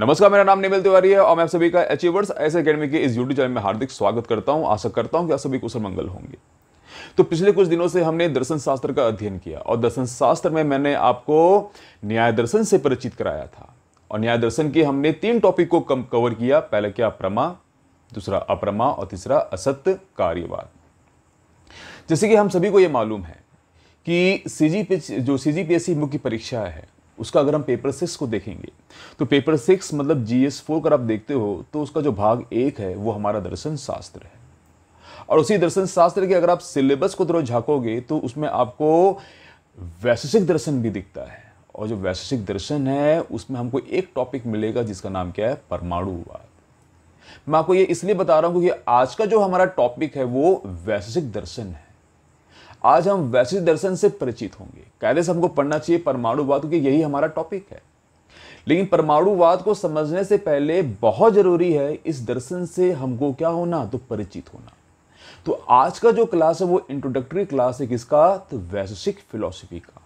नमस्कार मेरा नाम निमिल तिवारी है और मैं आप सभी का अचीवर्स एस अकेडमी के इस यूट्यूब चैनल में हार्दिक स्वागत करता हूं आशा करता हूं कि आप सभी कुशल मंगल होंगे तो पिछले कुछ दिनों से हमने दर्शन शास्त्र का अध्ययन किया और दर्शन शास्त्र में मैंने आपको न्याय दर्शन से परिचित कराया था और न्याय दर्शन के हमने तीन टॉपिक को कम कवर किया पहला क्या प्रमा दूसरा अप्रमा और तीसरा असत्य कार्यवाद जैसे कि हम सभी को ये मालूम है कि सी जी जो सी जी पी एस सी मुख्य परीक्षा है उसका अगर हम पेपर सिक्स को देखेंगे तो पेपर सिक्स मतलब जी एस फोर अगर आप देखते हो तो उसका जो भाग एक है वो हमारा दर्शन शास्त्र है और उसी दर्शन शास्त्र के अगर आप सिलेबस को थोड़ा झाँकोगे तो उसमें आपको वैशेषिक दर्शन भी दिखता है और जो वैशेषिक दर्शन है उसमें हमको एक टॉपिक मिलेगा जिसका नाम क्या है परमाणुवाद मैं आपको ये इसलिए बता रहा हूँ क्योंकि आज का जो हमारा टॉपिक है वो वैशेषिक दर्शन है आज हम वैश्विक दर्शन से परिचित होंगे कायदे से हमको पढ़ना चाहिए परमाणुवाद क्योंकि यही हमारा टॉपिक है लेकिन परमाणुवाद को समझने से पहले बहुत जरूरी है इस दर्शन से हमको क्या होना तो परिचित होना तो आज का जो क्लास है वो इंट्रोडक्टरी क्लास है किसका तो वैश्विक फिलोसफी का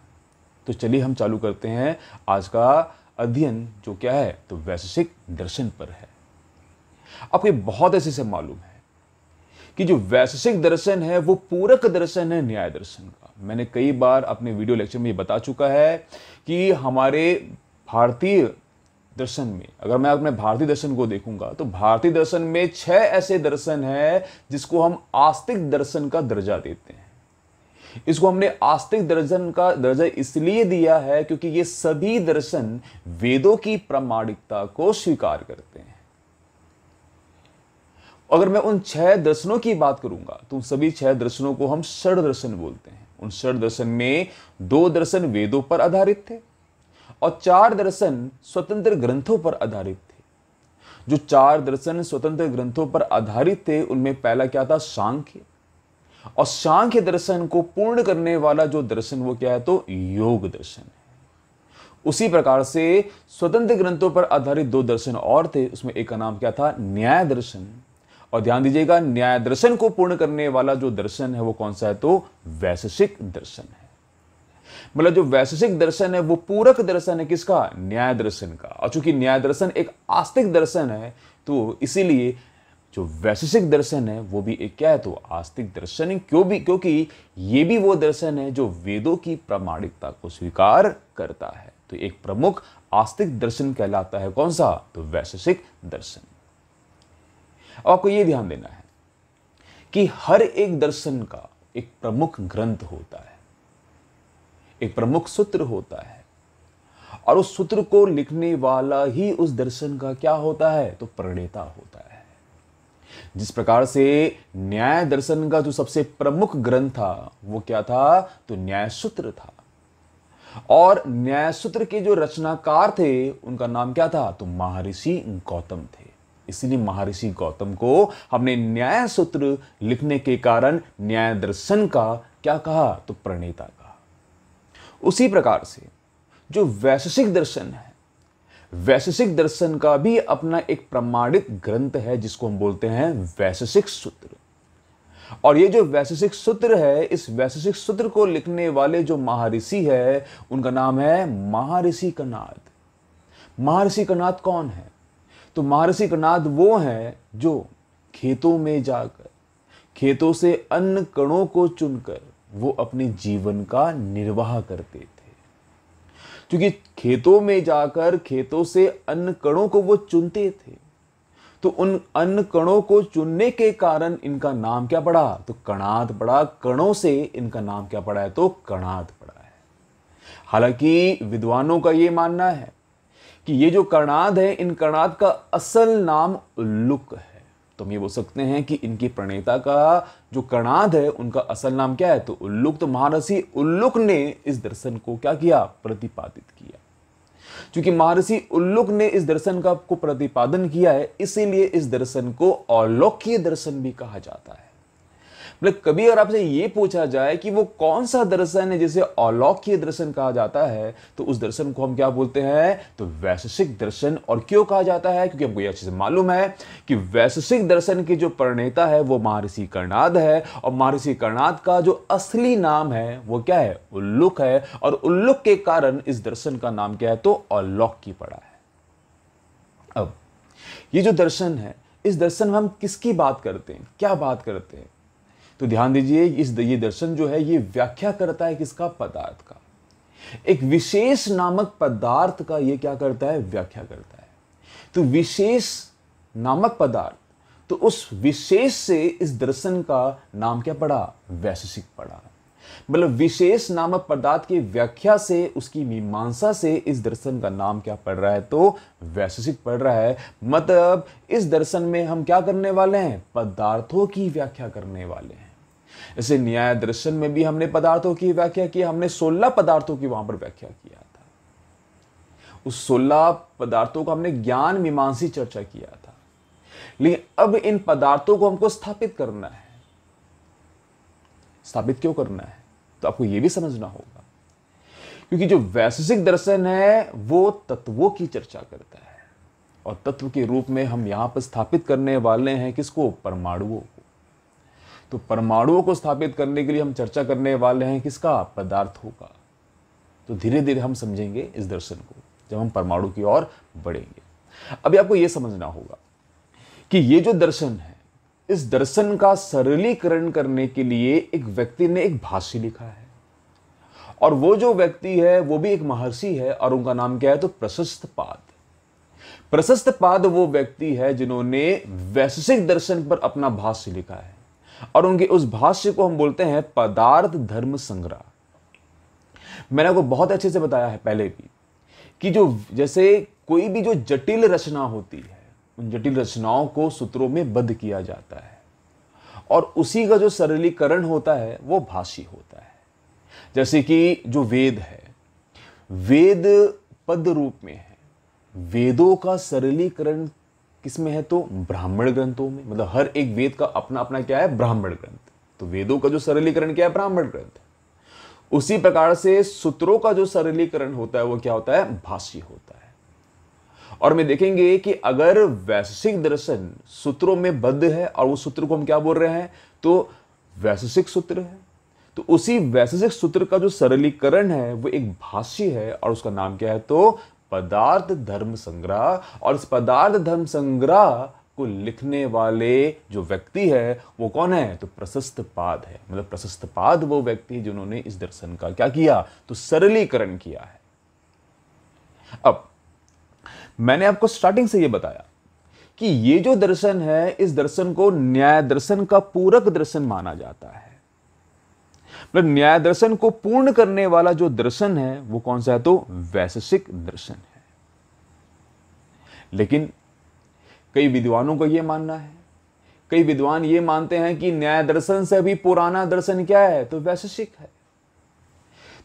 तो चलिए हम चालू करते हैं आज का अध्ययन जो क्या है तो वैश्विक दर्शन पर है आपको बहुत ऐसे से मालूम है कि जो वैशेषिक दर्शन है वो पूरक दर्शन है न्याय दर्शन का मैंने कई बार अपने वीडियो लेक्चर में ये बता चुका है कि हमारे भारतीय दर्शन में अगर मैं अपने भारतीय दर्शन को देखूंगा तो भारतीय दर्शन में छह ऐसे दर्शन है जिसको हम आस्तिक दर्शन का दर्जा देते हैं इसको हमने आस्तिक दर्शन का दर्जा इसलिए दिया है क्योंकि ये सभी दर्शन वेदों की प्रामाणिकता को स्वीकार करते हैं अगर मैं उन छह दर्शनों की बात करूंगा तो उन सभी छह दर्शनों को हम षड दर्शन बोलते हैं उन षड दर्शन में दो दर्शन वेदों पर आधारित थे और चार दर्शन स्वतंत्र ग्रंथों पर आधारित थे जो चार दर्शन स्वतंत्र ग्रंथों पर आधारित थे उनमें पहला क्या था सांख्य और सांख्य दर्शन को पूर्ण करने वाला जो दर्शन वो क्या है तो योग दर्शन है उसी प्रकार से स्वतंत्र ग्रंथों पर आधारित दो दर्शन और थे उसमें एक का नाम क्या था न्याय दर्शन और ध्यान दीजिएगा न्याय दर्शन को पूर्ण करने वाला जो दर्शन है वो कौन सा है तो वैशेषिक दर्शन है मतलब जो वैशेषिक दर्शन है वो पूरक दर्शन है किसका न्याय दर्शन का और चूंकि न्याय दर्शन एक आस्तिक दर्शन है तो इसीलिए जो वैशेषिक दर्शन है वो भी एक क्या है तो आस्तिक दर्शन है क्यों भी क्योंकि ये भी वो दर्शन है जो वेदों की प्रामाणिकता को स्वीकार करता है तो एक प्रमुख आस्तिक दर्शन कहलाता है कौन सा तो वैशेषिक दर्शन अब आपको यह ध्यान देना है कि हर एक दर्शन का एक प्रमुख ग्रंथ होता है एक प्रमुख सूत्र होता है और उस सूत्र को लिखने वाला ही उस दर्शन का क्या होता है तो प्रणेता होता है जिस प्रकार से न्याय दर्शन का जो सबसे प्रमुख ग्रंथ था वो क्या था तो न्याय सूत्र था और न्याय सूत्र के जो रचनाकार थे उनका नाम क्या था तो महर्षि गौतम थे इसलिए महर्षि गौतम को हमने न्याय सूत्र लिखने के कारण न्याय दर्शन का क्या कहा तो प्रणेता कहा उसी प्रकार से जो वैशेषिक दर्शन है वैशेषिक दर्शन का भी अपना एक प्रमाणित ग्रंथ है जिसको हम बोलते हैं वैशेषिक सूत्र और ये जो वैशेषिक सूत्र है इस वैशेषिक सूत्र को लिखने वाले जो महर्षि है उनका नाम है महर्षि कनाद महर्षि कनाद कौन है तो महर्षि प्रणाद वो है जो खेतों में जाकर खेतों से अन्न कणों को चुनकर वो अपने जीवन का निर्वाह करते थे क्योंकि खेतों में जाकर खेतों से अन्न कणों को वो चुनते थे तो उन अन्न कणों को चुनने के कारण इनका नाम क्या पड़ा तो कणाद पड़ा कणों से इनका नाम क्या पड़ा है तो कणाद पड़ा है हालांकि विद्वानों का यह मानना है कि ये जो कर्णाद है इन कर्णाद का असल नाम उल्लुक है तो हम ये बोल सकते हैं कि इनकी प्रणेता का जो कर्णाद है उनका असल नाम क्या है तो उल्लुक तो महारसी उल्लुक ने इस दर्शन को क्या किया प्रतिपादित किया क्योंकि महर्षि उल्लुक ने इस दर्शन का को प्रतिपादन किया है इसीलिए इस दर्शन को अवलोक्य दर्शन भी कहा जाता है मतलब कभी अगर आपसे ये पूछा जाए कि वो कौन सा दर्शन है जिसे अलौकिक दर्शन कहा जाता है तो उस दर्शन को हम क्या बोलते हैं तो वैशेषिक दर्शन और क्यों कहा जाता है क्योंकि हमको ये अच्छे से मालूम है कि वैशेषिक दर्शन के जो प्रणेता है वो महर्षि कर्णाद है और महर्षि कर्णाद का जो असली नाम है वो क्या है उल्लुक है और उल्लुक के कारण इस दर्शन का नाम क्या है तो अलौकिक पड़ा है अब ये जो दर्शन है इस दर्शन में हम किसकी बात करते हैं क्या बात करते हैं तो ध्यान दीजिए इस ये दर्शन जो है ये व्याख्या करता है किसका पदार्थ का एक विशेष नामक पदार्थ का ये क्या करता है व्याख्या करता है तो विशेष नामक पदार्थ तो उस विशेष से इस दर्शन का नाम क्या पड़ा वैशेषिक पड़ा मतलब विशेष नामक पदार्थ की व्याख्या से उसकी मीमांसा से इस दर्शन का नाम क्या पड़ रहा है तो वैशेषिक पड़ रहा है मतलब इस दर्शन में हम क्या करने वाले हैं पदार्थों की व्याख्या करने वाले हैं इसे न्याय दर्शन में भी हमने पदार्थों की व्याख्या की हमने सोलह पदार्थों की वहां पर व्याख्या किया था उस सोलह पदार्थों को हमने ज्ञान मीमांसी चर्चा किया था लेकिन अब इन पदार्थों को हमको स्थापित करना है स्थापित क्यों करना है तो आपको यह भी समझना होगा क्योंकि जो वैशेषिक दर्शन है वो तत्वों की चर्चा करता है और तत्व के रूप में हम यहां पर स्थापित करने वाले हैं किसको परमाणुओं को तो परमाणुओं को स्थापित करने के लिए हम चर्चा करने वाले हैं किसका पदार्थों का तो धीरे धीरे हम समझेंगे इस दर्शन को जब हम परमाणु की ओर बढ़ेंगे अभी आपको यह समझना होगा कि ये जो दर्शन है इस दर्शन का सरलीकरण करने के लिए एक व्यक्ति ने एक भाष्य लिखा है और वो जो व्यक्ति है वो भी एक महर्षि है और उनका नाम क्या है तो प्रशस्त पाद प्रशस्त पाद वो व्यक्ति है जिन्होंने वैश्विक दर्शन पर अपना भाष्य लिखा है और उनके उस भाष्य को हम बोलते हैं पदार्थ धर्म संग्रह मैंने आपको बहुत अच्छे से बताया है पहले भी कि जो जैसे कोई भी जो जटिल रचना होती है उन जटिल रचनाओं को सूत्रों में बद्ध किया जाता है और उसी का जो सरलीकरण होता है वो भाषी होता है जैसे कि जो वेद है वेद पद रूप में है वेदों का सरलीकरण किस में है तो ब्राह्मण ग्रंथों में मतलब हर एक वेद का अपना अपना क्या है ब्राह्मण ग्रंथ तो वेदों का जो सरलीकरण क्या है ब्राह्मण ग्रंथ उसी प्रकार से सूत्रों का जो सरलीकरण होता है वो क्या होता है भाष्य होता है और मैं देखेंगे कि अगर वैशिक दर्शन सूत्रों में बद्ध है और वो सूत्र को हम क्या बोल रहे हैं तो वैशिक सूत्र है तो उसी वैशिक सूत्र का जो सरलीकरण है वो एक भाष्य है और उसका नाम क्या है तो पदार्थ धर्म संग्रह और इस पदार्थ धर्म संग्रह को लिखने वाले जो व्यक्ति है वो कौन है तो प्रशस्त पाद है मतलब प्रशस्त पाद वो व्यक्ति है जिन्होंने इस दर्शन का क्या किया तो सरलीकरण किया है अब मैंने आपको स्टार्टिंग से ये बताया कि ये जो दर्शन है इस दर्शन को न्याय दर्शन का पूरक दर्शन माना जाता है मतलब न्याय दर्शन को पूर्ण करने वाला जो दर्शन है वो कौन सा है तो वैशेषिक दर्शन है लेकिन कई विद्वानों का यह मानना है कई विद्वान ये मानते हैं कि न्याय दर्शन से भी पुराना दर्शन क्या है तो वैशेषिक है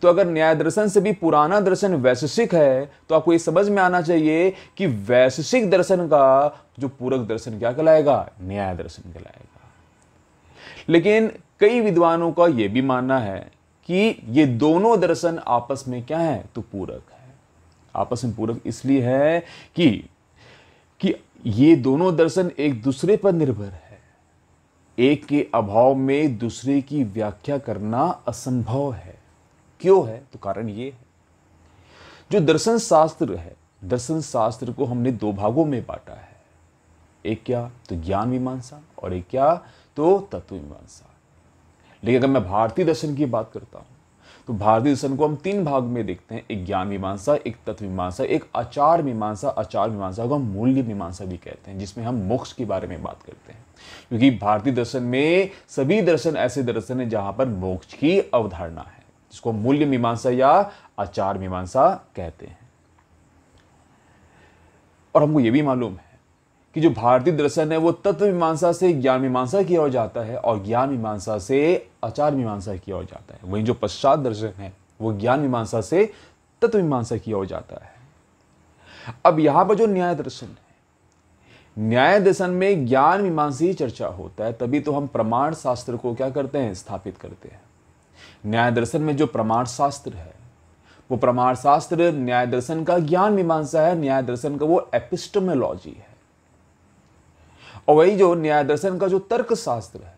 तो अगर न्याय दर्शन से भी पुराना दर्शन वैशेषिक है तो आपको यह समझ में आना चाहिए कि वैशेषिक दर्शन का जो पूरक दर्शन क्या कहलाएगा न्याय दर्शन कहलाएगा लेकिन कई विद्वानों का यह भी मानना है कि ये दोनों दर्शन आपस में क्या है तो पूरक है आपस में पूरक इसलिए है कि कि ये दोनों दर्शन एक दूसरे पर निर्भर है एक के अभाव में दूसरे की व्याख्या करना असंभव है क्यों है तो कारण ये है जो दर्शन शास्त्र है दर्शन शास्त्र को हमने दो भागों में बांटा है एक क्या तो ज्ञान मीमांसा और एक क्या तो तत्व मीमांसा लेकिन अगर मैं भारतीय दर्शन की बात करता हूँ तो भारतीय दर्शन को हम तीन भाग में देखते हैं एक ज्ञान मीमांसा एक तत्व मीमांसा एक आचार मीमांसा आचार मीमांसा को हम मूल्य मीमांसा भी कहते हैं जिसमें हम मोक्ष के बारे में बात करते हैं क्योंकि भारतीय दर्शन में सभी दर्शन ऐसे दर्शन हैं जहाँ पर मोक्ष की अवधारणा है जिसको मूल्य मीमांसा या आचार मीमांसा कहते हैं और हमको ये भी मालूम है कि जो भारतीय दर्शन है वो तत्व मीमांसा से ज्ञान मीमांसा की ओर जाता है और ज्ञान मीमांसा से आचार मीमांसा की ओर जाता है वहीं जो पश्चात दर्शन है वो ज्ञान मीमांसा से तत्व मीमांसा की ओर जाता है अब यहां पर जो न्याय दर्शन है न्याय दर्शन में ज्ञान मीमांसी चर्चा होता है तभी तो हम प्रमाण शास्त्र को क्या करते हैं स्थापित करते हैं न्याय दर्शन में जो प्रमाण शास्त्र है वो प्रमाण शास्त्र न्याय दर्शन का ज्ञान मीमांसा है न्याय दर्शन का वो एपिस्टोमोलॉजी है और वही जो न्याय दर्शन का जो तर्क शास्त्र है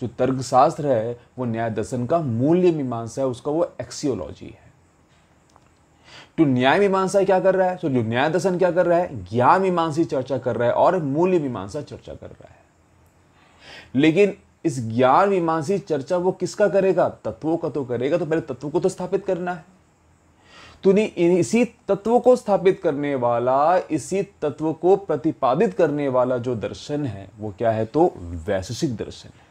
जो तर्क शास्त्र है वो न्याय दर्शन का मूल्य मीमांसा है उसका वो एक्सियोलॉजी है तो न्याय मीमांसा क्या कर रहा है तो जो न्याय दर्शन क्या कर रहा है ज्ञान मीमांसी चर्चा कर रहा है और मूल्य मीमांसा चर्चा कर रहा है लेकिन इस ज्ञान मीमांसी चर्चा वो किसका करेगा तत्वों का तो करेगा तो पहले तत्वों को तो स्थापित करना है तूने इसी तत्व को स्थापित करने वाला इसी तत्व को प्रतिपादित करने वाला जो दर्शन है वो क्या है तो वैशेषिक दर्शन है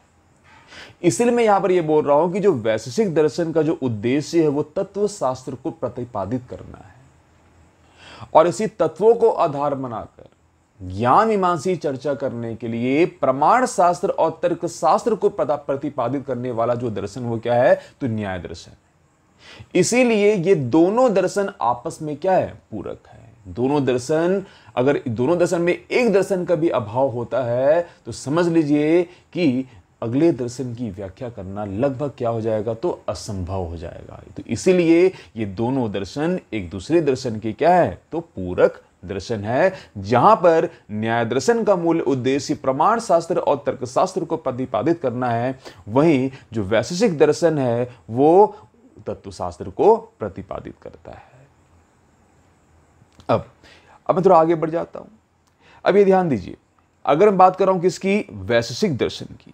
इसलिए मैं यहां पर यह बोल रहा हूं कि जो वैशिषिक दर्शन का जो उद्देश्य है वो तत्व शास्त्र को प्रतिपादित करना है और इसी तत्वों को आधार बनाकर ज्ञान मीमांसी चर्चा करने के लिए प्रमाण शास्त्र और तर्क शास्त्र को प्रतिपादित करने वाला जो दर्शन वो क्या है तो न्याय दर्शन इसीलिए ये दोनों दर्शन आपस में क्या है पूरक है दोनों दर्शन अगर दोनों दर्शन में एक दर्शन का भी अभाव होता है तो समझ लीजिए कि अगले दर्शन की व्याख्या करना लगभग क्या हो जाएगा तो असंभव हो जाएगा तो इसीलिए ये दोनों दर्शन एक दूसरे दर्शन के क्या है तो पूरक दर्शन है जहां पर न्याय दर्शन का मूल उद्देश्य प्रमाण शास्त्र और तर्कशास्त्र को प्रतिपादित करना है वहीं जो वैशेषिक दर्शन है वो तत्व शास्त्र को प्रतिपादित करता है अब अब मैं थोड़ा आगे बढ़ जाता हूं अब ये ध्यान दीजिए अगर मैं बात कर रहा हूं किसकी वैशेषिक दर्शन की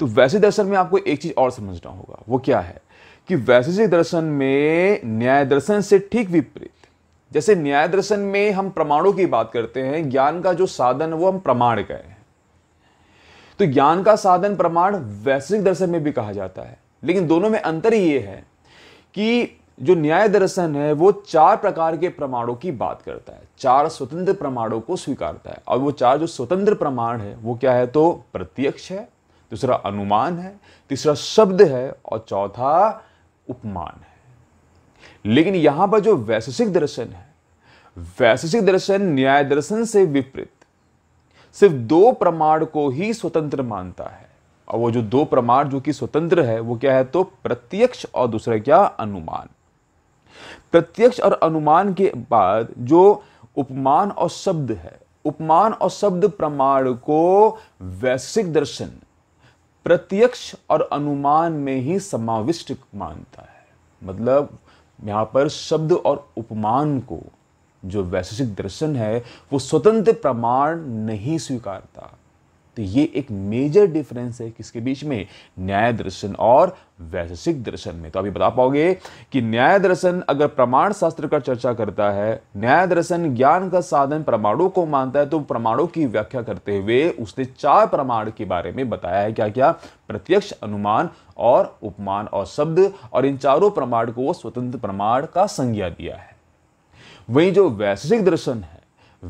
तो वैसे दर्शन में आपको एक चीज़ और समझना होगा वो क्या है कि वैशेषिक दर्शन में न्याय दर्शन से ठीक विपरीत जैसे न्याय दर्शन में हम प्रमाणों की बात करते हैं ज्ञान का जो साधन वो हम प्रमाण गए हैं तो ज्ञान का साधन प्रमाण वैश्विक दर्शन में भी कहा जाता है लेकिन दोनों में अंतर ये है कि जो न्याय दर्शन है वो चार प्रकार के प्रमाणों की बात करता है चार स्वतंत्र प्रमाणों को स्वीकारता है और वो चार जो स्वतंत्र प्रमाण है वो क्या है तो प्रत्यक्ष है दूसरा अनुमान है तीसरा शब्द है और चौथा उपमान है लेकिन यहां पर जो वैशेषिक दर्शन है वैशेषिक दर्शन न्याय दर्शन से विपरीत सिर्फ दो प्रमाण को ही स्वतंत्र मानता है और वो जो दो प्रमाण जो कि स्वतंत्र है वो क्या है तो प्रत्यक्ष और दूसरा क्या अनुमान प्रत्यक्ष और अनुमान के बाद जो उपमान और शब्द है उपमान और शब्द प्रमाण को वैश्विक दर्शन प्रत्यक्ष और अनुमान में ही समाविष्ट मानता है मतलब यहाँ पर शब्द और उपमान को जो वैश्विक दर्शन है वो स्वतंत्र प्रमाण नहीं स्वीकारता तो ये एक मेजर डिफरेंस है किसके बीच में न्याय दर्शन और वैशेषिक दर्शन में तो अभी बता पाओगे कि न्याय दर्शन अगर प्रमाण शास्त्र का चर्चा करता है न्याय दर्शन ज्ञान का साधन प्रमाणों को मानता है तो प्रमाणों की व्याख्या करते हुए उसने चार प्रमाण के बारे में बताया है क्या क्या प्रत्यक्ष अनुमान और उपमान और शब्द और इन चारों प्रमाण को स्वतंत्र प्रमाण का संज्ञा दिया है वही जो वैशेषिक दर्शन है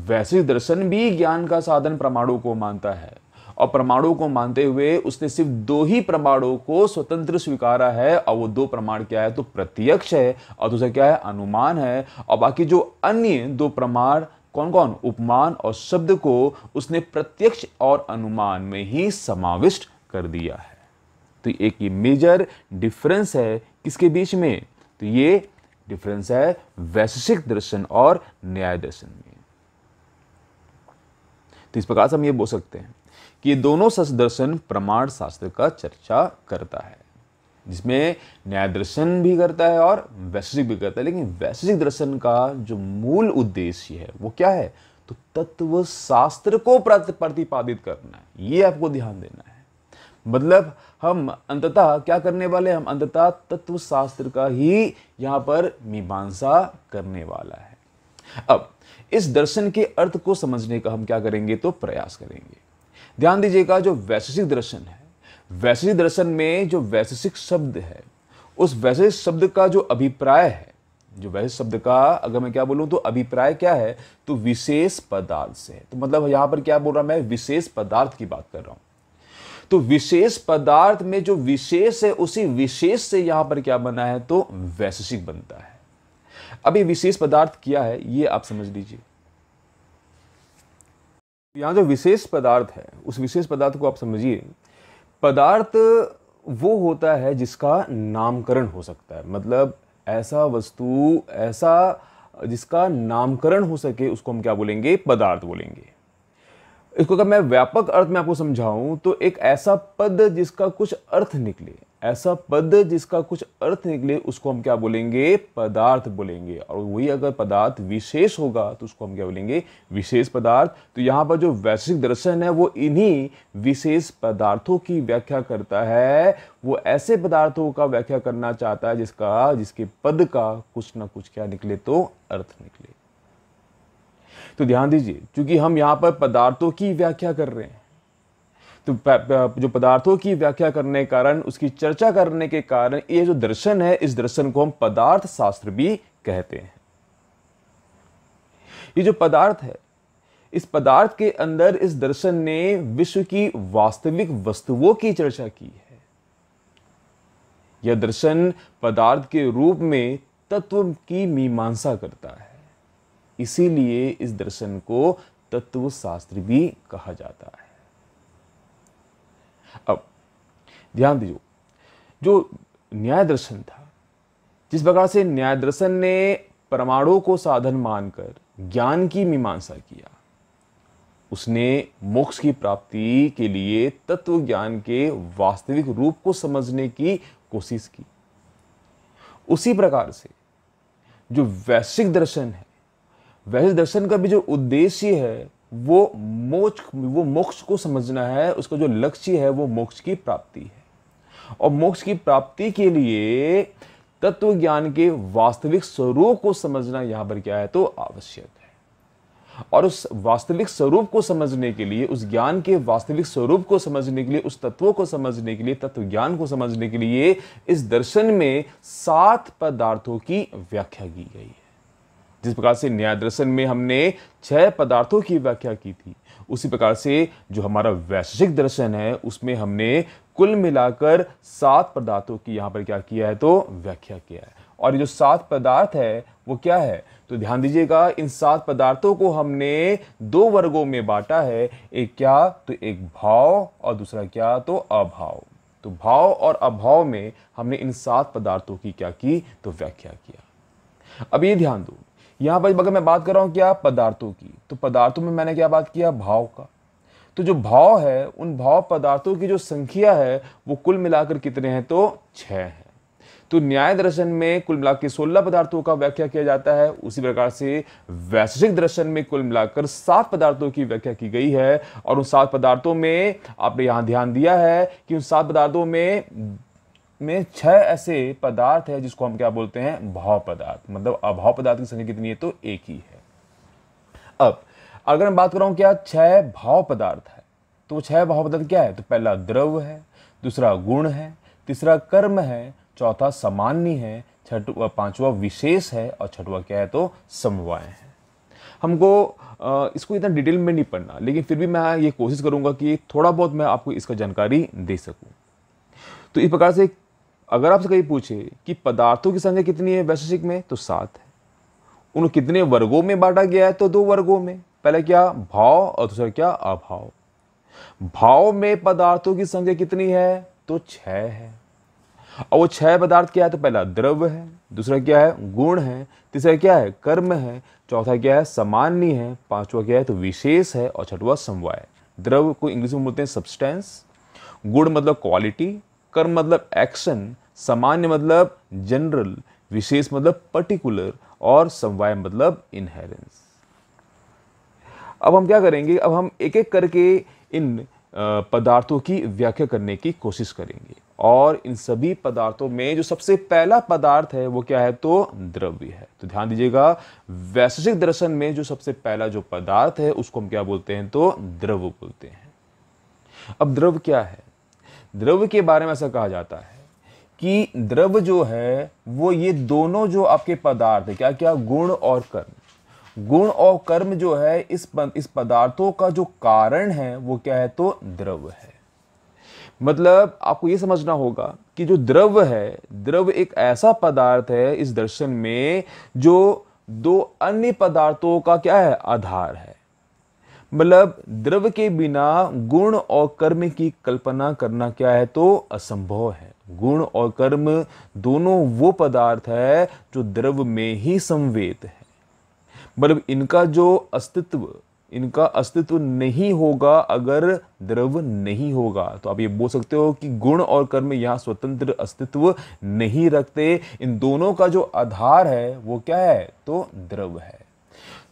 वैशेषिक दर्शन भी ज्ञान का साधन प्रमाणों को मानता है और प्रमाणों को मानते हुए उसने सिर्फ दो ही प्रमाणों को स्वतंत्र स्वीकारा है और वो दो प्रमाण क्या है तो प्रत्यक्ष है और दूसरा क्या है अनुमान है और बाकी जो अन्य दो प्रमाण कौन कौन उपमान और शब्द को उसने प्रत्यक्ष और अनुमान में ही समाविष्ट कर दिया है तो एक ये मेजर डिफरेंस है किसके बीच में तो ये डिफरेंस है वैश्विक दर्शन और न्याय दर्शन में तो इस प्रकार से हम ये बोल सकते हैं कि ये दोनों सच दर्शन प्रमाण शास्त्र का चर्चा करता है जिसमें न्याय दर्शन भी करता है और वैश्विक भी करता है लेकिन वैश्विक दर्शन का जो मूल उद्देश्य है वो क्या है तो तत्व शास्त्र को प्रतिपादित करना है ये आपको ध्यान देना है मतलब हम अंततः क्या करने वाले हम अंततः तत्व शास्त्र का ही यहां पर मीमांसा करने वाला है अब इस दर्शन के अर्थ को समझने का हम क्या करेंगे तो प्रयास करेंगे ध्यान दीजिएगा जो वैशेषिक दर्शन है वैशेषिक दर्शन में जो वैशेषिक शब्द है उस वैशेषिक शब्द का जो अभिप्राय है जो वैसे शब्द का अगर मैं क्या बोलूं तो अभिप्राय क्या है तो विशेष पदार्थ से तो मतलब यहां पर क्या बोल रहा मैं विशेष पदार्थ की बात कर रहा हूं तो विशेष पदार्थ में जो विशेष है उसी विशेष से यहां पर क्या बना है तो वैशेषिक बनता है अभी विशेष पदार्थ क्या है ये आप समझ लीजिए यहाँ जो विशेष पदार्थ है उस विशेष पदार्थ को आप समझिए पदार्थ वो होता है जिसका नामकरण हो सकता है मतलब ऐसा वस्तु ऐसा जिसका नामकरण हो सके उसको हम क्या बोलेंगे पदार्थ बोलेंगे इसको अगर मैं व्यापक अर्थ में आपको समझाऊं तो एक ऐसा पद जिसका कुछ अर्थ निकले ऐसा पद जिसका कुछ अर्थ निकले उसको हम क्या बोलेंगे पदार्थ बोलेंगे और वही अगर पदार्थ विशेष होगा तो उसको हम क्या बोलेंगे विशेष पदार्थ तो यहाँ पर जो वैश्विक दर्शन है वो इन्हीं विशेष पदार्थों की व्याख्या करता है वो ऐसे पदार्थों का व्याख्या करना चाहता है जिसका जिसके पद का कुछ ना कुछ क्या निकले तो अर्थ निकले तो ध्यान दीजिए क्योंकि हम यहाँ पर पदार्थों की व्याख्या कर रहे हैं तो जो पदार्थों की व्याख्या करने के कारण उसकी चर्चा करने के कारण ये जो दर्शन है इस दर्शन को हम पदार्थ शास्त्र भी कहते हैं ये जो पदार्थ है इस पदार्थ के अंदर इस दर्शन ने विश्व की वास्तविक वस्तुओं की चर्चा की है यह दर्शन पदार्थ के रूप में तत्व की मीमांसा करता है इसीलिए इस दर्शन को तत्व शास्त्र भी कहा जाता है अब ध्यान दीजिए जो न्याय दर्शन था जिस प्रकार से न्याय दर्शन ने परमाणु को साधन मानकर ज्ञान की मीमांसा किया उसने मोक्ष की प्राप्ति के लिए तत्व ज्ञान के वास्तविक रूप को समझने की कोशिश की उसी प्रकार से जो वैश्विक दर्शन है वैश्विक दर्शन का भी जो उद्देश्य है वो मोक्ष वो मोक्ष को समझना है उसका जो लक्ष्य है वो मोक्ष की प्राप्ति है और मोक्ष की प्राप्ति के लिए तत्व ज्ञान के वास्तविक स्वरूप को समझना यहां पर क्या है तो आवश्यक है और उस वास्तविक स्वरूप को समझने के लिए उस ज्ञान के वास्तविक स्वरूप को समझने के लिए उस तत्वों को समझने के लिए तत्व ज्ञान को समझने के लिए इस दर्शन में सात पदार्थों की व्याख्या की गई है जिस प्रकार से न्याय दर्शन में हमने छह पदार्थों की व्याख्या की थी उसी प्रकार से जो हमारा वैश्विक दर्शन है उसमें हमने कुल मिलाकर सात पदार्थों की यहाँ पर क्या किया है तो व्याख्या किया है और ये जो सात पदार्थ है वो क्या है तो ध्यान दीजिएगा इन सात पदार्थों को हमने दो वर्गों में बांटा है एक क्या तो एक भाव और दूसरा क्या तो अभाव तो भाव और अभाव में हमने इन सात पदार्थों की क्या की तो व्याख्या किया अब ये ध्यान दो यहां पर अगर मैं बात कर रहा हूं क्या पदार्थों की तो पदार्थों में मैंने क्या बात किया भाव का तो जो भाव है उन भाव पदार्थों की जो संख्या है वो कुल मिलाकर कितने हैं तो छह हैं तो न्याय दर्शन में कुल मिलाकर के सोलह पदार्थों का व्याख्या किया जाता है उसी प्रकार से वैश्विक दर्शन में कुल मिलाकर सात पदार्थों की व्याख्या की गई है और उन सात पदार्थों में आपने यहां ध्यान दिया है कि उन सात पदार्थों में में छह ऐसे पदार्थ है जिसको हम क्या बोलते हैं भाव पदार्थ मतलब अभाव पदार्थ की संख्या कितनी है तो एक ही है अब अगर मैं बात कर रहा क्या छह भाव पदार्थ है तो वो छह भाव पदार्थ क्या है तो पहला द्रव है दूसरा गुण है तीसरा कर्म है चौथा सामान्य है छठवा पांचवा विशेष है और छठवा क्या है तो समवाय है हमको इसको इतना डिटेल में नहीं पढ़ना लेकिन फिर भी मैं ये कोशिश करूंगा कि थोड़ा बहुत मैं आपको इसका जानकारी दे सकूं तो इस प्रकार से अगर आपसे कहीं पूछे कि पदार्थों की संख्या कितनी है वैशेषिक में तो सात है उन्हें कितने वर्गों में बांटा गया है तो दो वर्गों में पहला क्या भाव और दूसरा क्या अभाव भाव में पदार्थों की संख्या कितनी है तो छः है और वो छह पदार्थ क्या है तो पहला द्रव्य है दूसरा क्या है गुण है तीसरा क्या है कर्म है चौथा क्या है सामान्य है पांचवा क्या है तो विशेष है और छठवा समवाय द्रव्य को इंग्लिश में बोलते हैं सब्सटेंस गुण मतलब क्वालिटी कर्म मतलब एक्शन सामान्य मतलब जनरल विशेष मतलब पर्टिकुलर और समवाय मतलब इनहेरेंस अब हम क्या करेंगे अब हम एक एक करके इन पदार्थों की व्याख्या करने की कोशिश करेंगे और इन सभी पदार्थों में जो सबसे पहला पदार्थ है वो क्या है तो द्रव्य है तो ध्यान दीजिएगा वैश्विक दर्शन में जो सबसे पहला जो पदार्थ है उसको हम क्या बोलते हैं तो द्रव्य बोलते हैं अब द्रव्य क्या है द्रव्य के बारे में ऐसा कहा जाता है कि द्रव्य जो है वो ये दोनों जो आपके पदार्थ है क्या क्या गुण और कर्म गुण और कर्म जो है इस प, इस पदार्थों का जो कारण है वो क्या है तो द्रव्य है मतलब आपको ये समझना होगा कि जो द्रव्य है द्रव्य एक ऐसा पदार्थ है इस दर्शन में जो दो अन्य पदार्थों का क्या है आधार है मतलब द्रव के बिना गुण और कर्म की कल्पना करना क्या है तो असंभव है गुण और कर्म दोनों वो पदार्थ है जो द्रव में ही संवेद है मतलब इनका जो अस्तित्व इनका अस्तित्व नहीं होगा अगर द्रव नहीं होगा तो आप ये बोल सकते हो कि गुण और कर्म यहाँ स्वतंत्र अस्तित्व नहीं रखते इन दोनों का जो आधार है वो क्या है तो द्रव है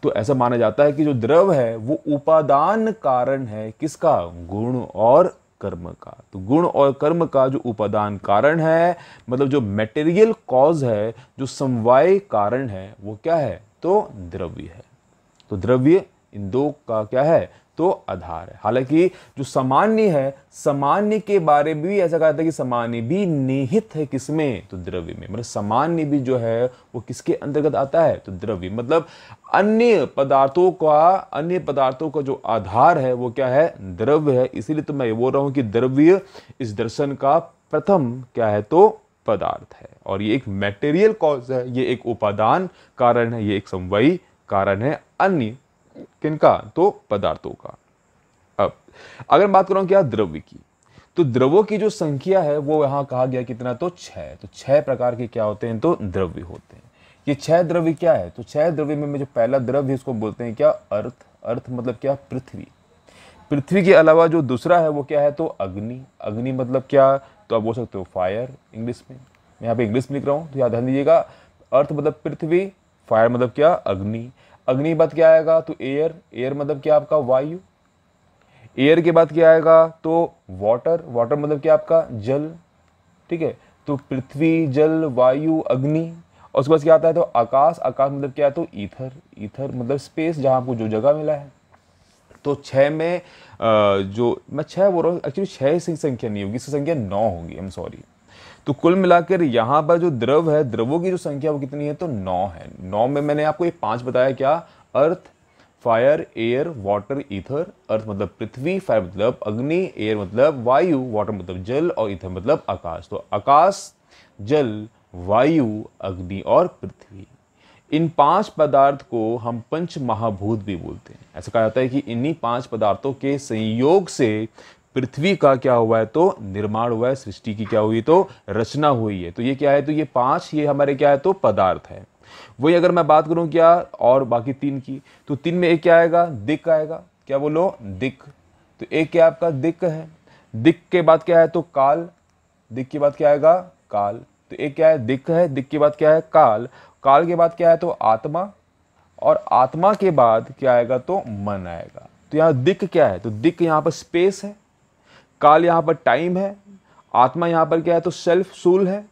तो ऐसा माना जाता है कि जो द्रव है वो उपादान कारण है किसका गुण और कर्म का तो गुण और कर्म का जो उपादान कारण है मतलब जो मेटेरियल कॉज है जो समवाय कारण है वो क्या है तो द्रव्य है तो द्रव्य इन दो का क्या है तो आधार है हालांकि जो सामान्य है सामान्य के बारे में भी ऐसा कहा है कि सामान्य भी निहित है किसमें तो द्रव्य में मतलब सामान्य भी जो है वो किसके अंतर्गत आता है तो द्रव्य मतलब अन्य पदार्थों का अन्य पदार्थों का जो आधार है वो क्या है द्रव्य है इसीलिए तो मैं ये बोल रहा हूँ कि द्रव्य इस दर्शन का प्रथम क्या है तो पदार्थ है और ये एक मेटेरियल कॉज है ये एक उपादान कारण है ये एक समवायी कारण है अन्य किनका तो पदार्थों का अब अगर बात करूं क्या द्रव्य की तो द्रवों की जो संख्या है वो यहां कहा गया कितना तो छह तो छह प्रकार के क्या होते हैं तो द्रव्य होते हैं ये छह द्रव्य क्या है तो छह द्रव्य में जो पहला द्रव्य इसको बोलते हैं क्या अर्थ अर्थ मतलब क्या पृथ्वी पृथ्वी के अलावा जो दूसरा है वो क्या है तो अग्नि अग्नि मतलब क्या तो आप बोल सकते हो फायर इंग्लिश में मैं यहाँ पे इंग्लिश में लिख रहा हूँ तो याद ध्यान दीजिएगा अर्थ मतलब पृथ्वी फायर मतलब क्या अग्नि अग्नि बाद क्या आएगा तो एयर एयर मतलब क्या आपका वायु एयर के बाद क्या आएगा तो वाटर वाटर मतलब क्या आपका जल ठीक है तो पृथ्वी जल वायु अग्नि और उसके बाद क्या आता है तो आकाश आकाश मतलब क्या है तो ईथर ईथर मतलब स्पेस जहाँ आपको जो जगह मिला है तो छः में जो मैं छः बोल रहा हूँ एक्चुअली छः संख्या नहीं होगी इसकी संख्या नौ होगी आई एम सॉरी तो कुल मिलाकर यहां पर जो द्रव है द्रवों की जो संख्या वो कितनी है तो नौ है नौ में मैंने आपको ये पांच बताया क्या earth fire air water ether earth मतलब पृथ्वी फायर मतलब अग्नि एयर मतलब वायु वाटर मतलब जल और ईथर मतलब आकाश तो आकाश जल वायु अग्नि और पृथ्वी इन पांच पदार्थ को हम पंच महाभूत भी बोलते हैं ऐसा कहा जाता है कि इन्हीं पांच पदार्थों के संयोग से पृथ्वी का क्या हुआ है तो निर्माण हुआ है सृष्टि की क्या हुई तो रचना हुई है तो ये क्या है तो ये पांच ये हमारे क्या है तो पदार्थ है वही अगर मैं बात करूं क्या और बाकी तीन की तो तीन में एक क्या आएगा दिक आएगा क्या बोलो दिक तो एक क्या आपका दिक है दिक के बाद क्या है तो काल दिक के बाद क्या आएगा काल तो एक क्या है दिक है दिक के बाद क्या है काल काल के बाद क्या है तो आत्मा और आत्मा के बाद क्या आएगा तो मन आएगा तो यहाँ दिक क्या है तो दिक यहाँ पर स्पेस है काल यहाँ पर टाइम है आत्मा यहाँ पर क्या है तो सेल्फ सूल है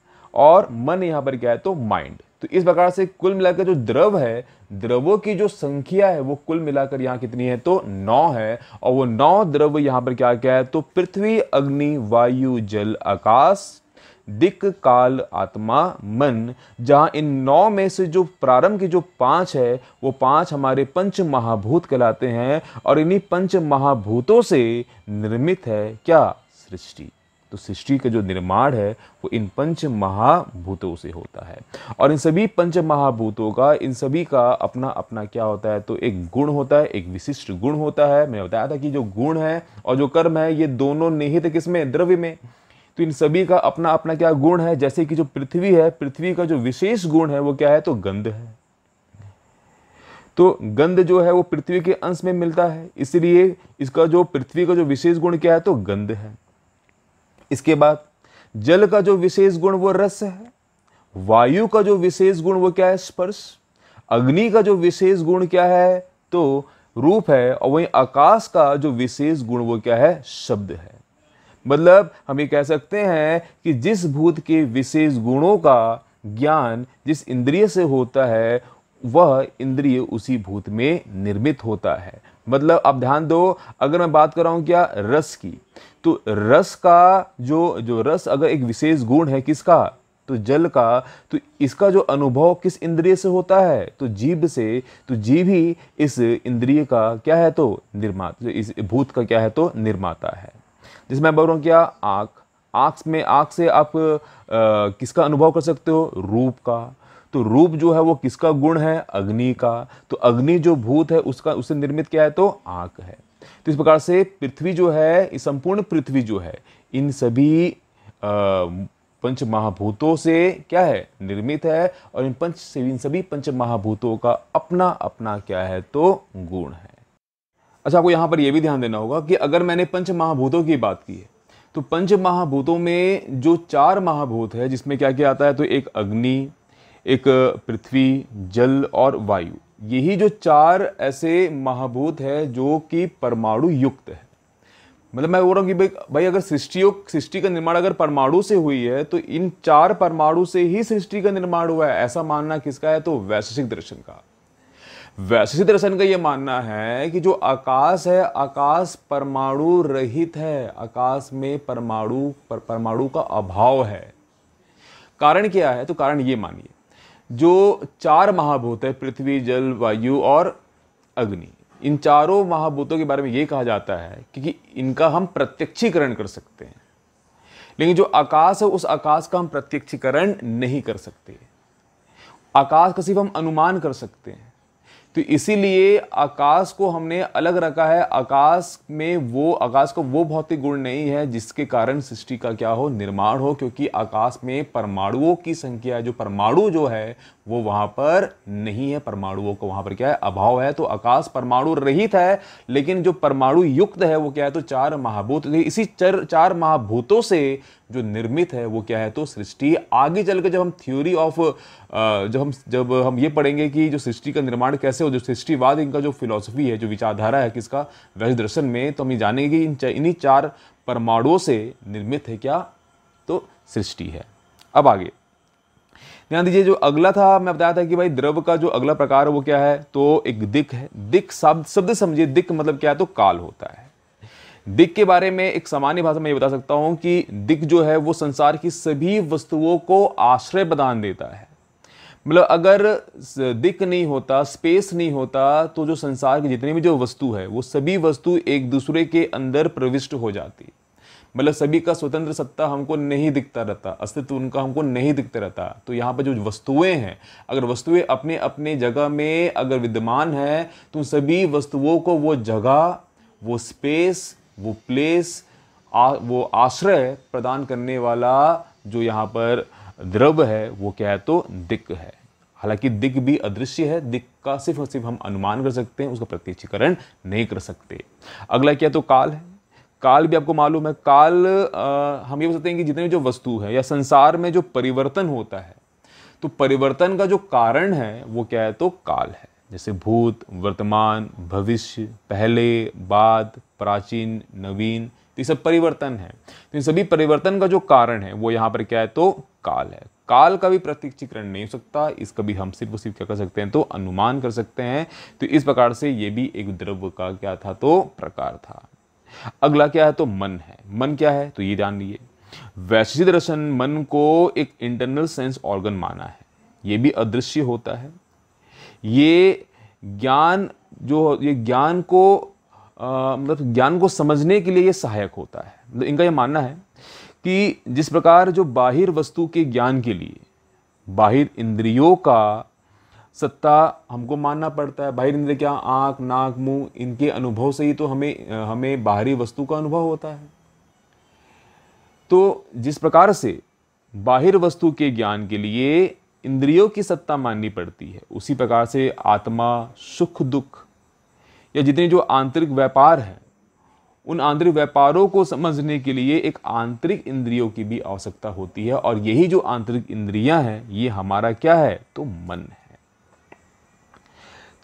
और मन यहाँ पर क्या है तो माइंड तो इस प्रकार से कुल मिलाकर जो द्रव है द्रवों की जो संख्या है वो कुल मिलाकर यहाँ कितनी है तो नौ है और वो नौ द्रव यहाँ पर क्या क्या है तो पृथ्वी अग्नि वायु जल आकाश दिक काल आत्मा मन जहाँ इन नौ में से जो प्रारंभ के जो पांच है वो पांच हमारे पंच महाभूत कहलाते हैं और इन्हीं पंच महाभूतों से निर्मित है क्या सृष्टि तो सृष्टि का जो निर्माण है वो इन पंच महाभूतों से होता है और इन सभी पंच महाभूतों का इन सभी का अपना अपना क्या होता है तो एक गुण होता है एक विशिष्ट गुण होता है मैं बताया था कि जो गुण है और जो कर्म है ये दोनों निहित किसमें द्रव्य में तो इन सभी का अपना अपना क्या गुण है जैसे कि जो पृथ्वी है पृथ्वी का जो विशेष गुण है वो क्या है तो गंध है तो गंध जो है वो पृथ्वी के अंश में मिलता है इसलिए इसका जो पृथ्वी का जो विशेष गुण क्या है तो गंध है इसके बाद जल का जो विशेष गुण वो रस है वायु का जो विशेष गुण वो क्या है स्पर्श अग्नि का जो विशेष गुण क्या है तो रूप है और वहीं आकाश का जो विशेष गुण वो क्या है शब्द है मतलब हम ये कह सकते हैं कि जिस भूत के विशेष गुणों का ज्ञान जिस इंद्रिय से होता है वह इंद्रिय उसी भूत में निर्मित होता है मतलब आप ध्यान दो अगर मैं बात कर रहा हूँ क्या रस की तो रस का जो जो रस अगर एक विशेष गुण है किसका तो जल का तो इसका जो अनुभव किस इंद्रिय से होता है तो जीभ से तो जीभ ही इस इंद्रिय का क्या है तो निर्माता इस भूत का क्या है तो निर्माता है जिसमें मैं बोल रहा हूँ क्या आँख आँख में आँख से आप आ, किसका अनुभव कर सकते हो रूप का तो रूप जो है वो किसका गुण है अग्नि का तो अग्नि जो भूत है उसका उससे निर्मित क्या है तो आँख है तो इस प्रकार से पृथ्वी जो है संपूर्ण पृथ्वी जो है इन सभी पंच महाभूतों से क्या है निर्मित है और इन पंच इन सभी पंच महाभूतों का अपना अपना क्या है तो गुण है अच्छा आपको यहाँ पर यह भी ध्यान देना होगा कि अगर मैंने पंच महाभूतों की बात की है तो पंच महाभूतों में जो चार महाभूत है जिसमें क्या क्या आता है तो एक अग्नि एक पृथ्वी जल और वायु यही जो चार ऐसे महाभूत है जो कि परमाणु युक्त है मतलब मैं बोल रहा हूँ कि भाई भाई अगर सृष्टियों सृष्टि का निर्माण अगर परमाणु से हुई है तो इन चार परमाणु से ही सृष्टि का निर्माण हुआ है ऐसा मानना किसका है तो वैश्विक दर्शन का वैसे इसी तरह से इनका ये मानना है कि जो आकाश है आकाश परमाणु रहित है आकाश में परमाणु पर, परमाणु का अभाव है कारण क्या है तो कारण ये मानिए जो चार महाभूत है पृथ्वी जल वायु और अग्नि इन चारों महाभूतों के बारे में ये कहा जाता है क्योंकि इनका हम प्रत्यक्षीकरण कर सकते हैं लेकिन जो आकाश है उस आकाश का हम प्रत्यक्षीकरण नहीं कर सकते आकाश का सिर्फ हम अनुमान कर सकते हैं तो इसीलिए आकाश को हमने अलग रखा है आकाश में वो आकाश का वो भौतिक गुण नहीं है जिसके कारण सृष्टि का क्या हो निर्माण हो क्योंकि आकाश में परमाणुओं की संख्या जो परमाणु जो है वो वहां पर नहीं है परमाणुओं का वहां पर क्या है अभाव है तो आकाश परमाणु रहित है लेकिन जो परमाणु युक्त है वो क्या है तो चार महाभूत इसी चर चार महाभूतों से जो निर्मित है वो क्या है तो सृष्टि आगे चल के जब हम थ्योरी ऑफ जब हम जब हम ये पढ़ेंगे कि जो सृष्टि का निर्माण कैसे हो जो सृष्टिवाद इनका जो फिलॉसफी है जो विचारधारा है किसका वैश्य दर्शन में तो हम ये जानेंगे कि इन इन्हीं चार परमाणुओं से निर्मित है क्या तो सृष्टि है अब आगे ध्यान दीजिए जो अगला था मैं बताया था कि भाई द्रव का जो अगला प्रकार वो क्या है तो एक दिक है दिक शब्द शब्द समझिए दिक मतलब क्या है तो काल होता है दिक के बारे में एक सामान्य भाषा में ये बता सकता हूं कि दिक जो है वो संसार की सभी वस्तुओं को आश्रय प्रदान देता है मतलब अगर दिक नहीं होता स्पेस नहीं होता तो जो संसार की जितनी भी जो वस्तु है वो सभी वस्तु एक दूसरे के अंदर प्रविष्ट हो जाती मतलब सभी का स्वतंत्र सत्ता हमको नहीं दिखता रहता अस्तित्व उनका हमको नहीं दिखता रहता तो यहाँ पर जो वस्तुएं हैं अगर वस्तुएं अपने अपने जगह में अगर विद्यमान है तो सभी वस्तुओं को वो जगह वो स्पेस वो प्लेस आ, वो आश्रय प्रदान करने वाला जो यहाँ पर द्रव है वो क्या है तो दिक है हालांकि दिग भी अदृश्य है दिग का सिर्फ और सिर्फ हम अनुमान कर सकते हैं उसका प्रत्यक्षीकरण नहीं कर सकते अगला क्या तो काल है काल भी आपको मालूम है काल आ, हम ये बोल सकते हैं कि जितने जो वस्तु है या संसार में जो परिवर्तन होता है तो परिवर्तन का जो कारण है वो क्या है तो काल है जैसे भूत वर्तमान भविष्य पहले बाद प्राचीन नवीन तो ये सब परिवर्तन है तो इन सभी परिवर्तन का जो कारण है वो यहाँ पर क्या है तो काल है काल का भी प्रतीक्षीकरण नहीं हो सकता इसका भी हम सिर्फ सिर्फ क्या कर सकते हैं तो अनुमान कर सकते हैं तो इस प्रकार से ये भी एक द्रव्य का क्या था तो प्रकार था अगला क्या है तो मन है मन क्या है तो ये जान लीजिए वैसे दर्शन मन को एक इंटरनल सेंस ऑर्गन माना है ये भी अदृश्य होता है ये ज्ञान जो ये ज्ञान को मतलब ज्ञान को समझने के लिए ये सहायक होता है मतलब इनका ये मानना है कि जिस प्रकार जो बाहिर वस्तु के ज्ञान के लिए बाहिर इंद्रियों का सत्ता हमको मानना पड़ता है बाहरी इंद्रिया क्या आँख नाक मुंह इनके अनुभव से ही तो हमें हमें बाहरी वस्तु का अनुभव होता है तो जिस प्रकार से बाहर वस्तु के ज्ञान के लिए इंद्रियों की सत्ता माननी पड़ती है उसी प्रकार से आत्मा सुख दुख या जितने जो आंतरिक व्यापार हैं उन आंतरिक व्यापारों को समझने के लिए एक आंतरिक इंद्रियों की भी आवश्यकता होती है और यही जो आंतरिक इंद्रियां हैं ये हमारा क्या है तो मन है